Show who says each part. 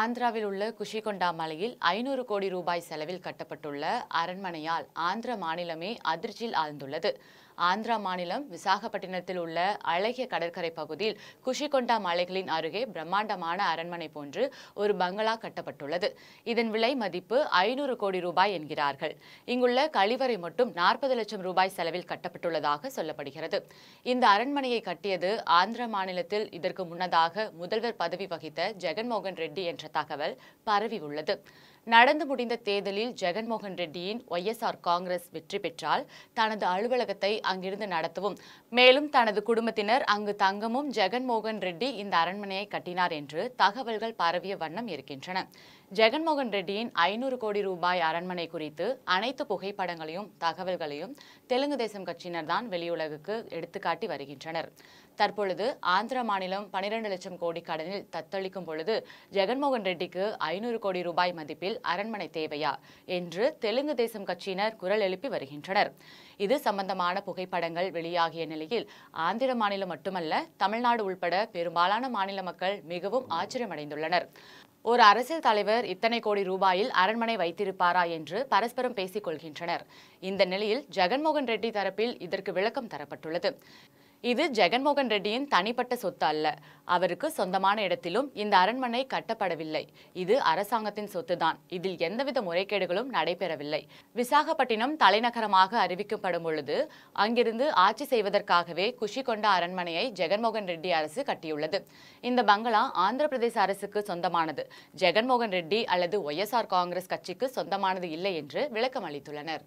Speaker 1: ஆந்திராவில் உள்ள குஷிகொண்டா மலையில் ஐநூறு கோடி ரூபாய் செலவில் கட்டப்பட்டுள்ள அரண்மனையால் ஆந்திர மாநிலமே அதிர்ச்சியில் ஆழ்ந்துள்ளது ஆந்திரா மாநிலம் விசாகப்பட்டினத்தில் உள்ள அழகிய கடற்கரை பகுதியில் குஷிகொண்டா மலைகளின் அருகே பிரம்மாண்டமான அரண்மனை போன்று ஒரு பங்களா கட்டப்பட்டுள்ளது இதன் விலை மதிப்பு ஐநூறு கோடி ரூபாய் என்கிறார்கள் இங்குள்ள கழிவறை மட்டும் நாற்பது லட்சம் ரூபாய் செலவில் கட்டப்பட்டுள்ளதாக சொல்லப்படுகிறது இந்த அரண்மனையை கட்டியது ஆந்திர மாநிலத்தில் இதற்கு முன்னதாக முதல்வர் பதவி வகித்த ஜெகன்மோகன் ரெட்டி என்ற தகவல் பரவியுள்ளது நடந்து முடிந்த தேர்தலில் ஜெகன்மோகன் ரெட்டியின் ஒய் எஸ் ஆர் காங்கிரஸ் வெற்றி பெற்றால் தனது அலுவலகத்தை அங்கிருந்து நடத்தவும் மேலும் தனது குடும்பத்தினர் அங்கு தங்கமும் ஜெகன்மோகன் ரெட்டி இந்த அரண்மனையை கட்டினார் என்று தகவல்கள் பரவிய வண்ணம் இருக்கின்றன ஜெகன்மோகன் ரெட்டியின் ஐநூறு கோடி ரூபாய் அரண்மனை குறித்து அனைத்து புகைப்படங்களையும் தகவல்களையும் தெலுங்கு தேசம் கட்சியினர் தான் வெளியுலகுக்கு எடுத்துக்காட்டி வருகின்றனர் தற்பொழுது ஆந்திர மாநிலம் பனிரெண்டு லட்சம் கோடி கடனில் தத்தளிக்கும் பொழுது ஜெகன்மோகன் ஜெகன்மோகன் ரெட்டிக்கு ஐநூறு கோடி ரூபாய் மதிப்பில் அரண்மனை தேவையா என்று தெலுங்கு தேசம் கட்சியினர் குரல் எழுப்பி வருகின்றனர் இது சம்பந்தமான புகைப்படங்கள் வெளியாகிய நிலையில் ஆந்திர மாநிலம் மட்டுமல்ல தமிழ்நாடு உள்பட பெரும்பாலான மாநில மக்கள் மிகவும் ஆச்சரியமடைந்துள்ளனர் ஒரு அரசியல் தலைவர் இத்தனை கோடி ரூபாயில் அரண்மனை வைத்திருப்பாரா என்று பரஸ்பரம் பேசிக் கொள்கின்றனர் இந்த நிலையில் ஜெகன்மோகன் ரெட்டி தரப்பில் இதற்கு விளக்கம் தரப்பட்டுள்ளது இது ஜெகன்மோகன் ரெட்டியின் தனிப்பட்ட சொத்து அல்ல அவருக்கு சொந்தமான இடத்திலும் இந்த அரண்மனை கட்டப்படவில்லை இது அரசாங்கத்தின் சொத்துதான் இதில் எந்தவித முறைகேடுகளும் நடைபெறவில்லை விசாகப்பட்டினம் தலைநகரமாக அறிவிக்கப்படும் பொழுது அங்கிருந்து ஆட்சி செய்வதற்காகவே குஷி கொண்ட அரண்மனையை ஜெகன்மோகன் ரெட்டி அரசு கட்டியுள்ளது இந்த பங்களா ஆந்திர பிரதேச அரசுக்கு சொந்தமானது ஜெகன்மோகன் ரெட்டி அல்லது ஒய்எஸ்ஆர் காங்கிரஸ் கட்சிக்கு சொந்தமானது இல்லை என்று விளக்கம் அளித்துள்ளனர்